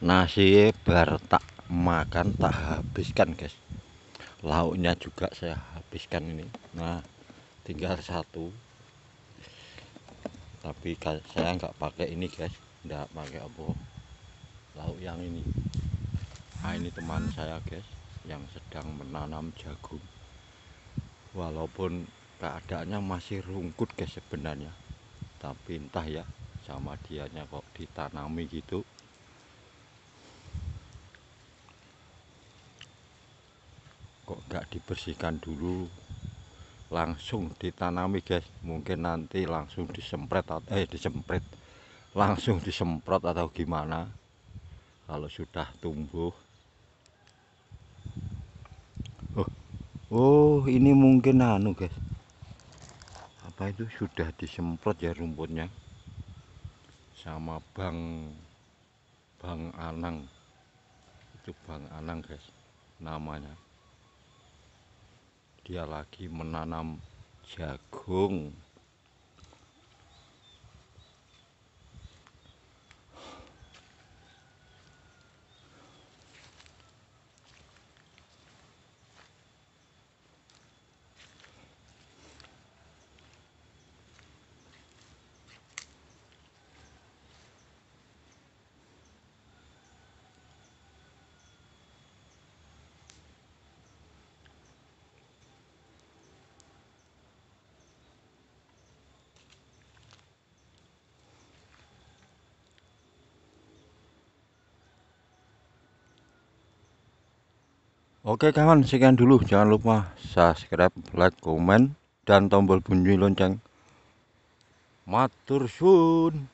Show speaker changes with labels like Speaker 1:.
Speaker 1: nasi bar tak makan tak habiskan guys lauknya juga saya habiskan ini nah tinggal satu tapi saya nggak pakai ini guys nggak pakai apa lauk yang ini nah ini teman saya guys yang sedang menanam jagung walaupun keadaannya masih rungkut guys sebenarnya tapi entah ya sama dianya kok ditanami gitu kok nggak dibersihkan dulu langsung ditanami guys mungkin nanti langsung disemprot atau eh disemprot langsung disemprot atau gimana kalau sudah tumbuh
Speaker 2: oh, oh ini mungkin anu guys
Speaker 1: apa itu sudah disemprot ya rumputnya sama bang bang anang itu bang anang guys namanya dia lagi menanam jagung Oke kawan, sekian dulu. Jangan lupa subscribe, like, komen, dan tombol bunyi lonceng. Matur suun.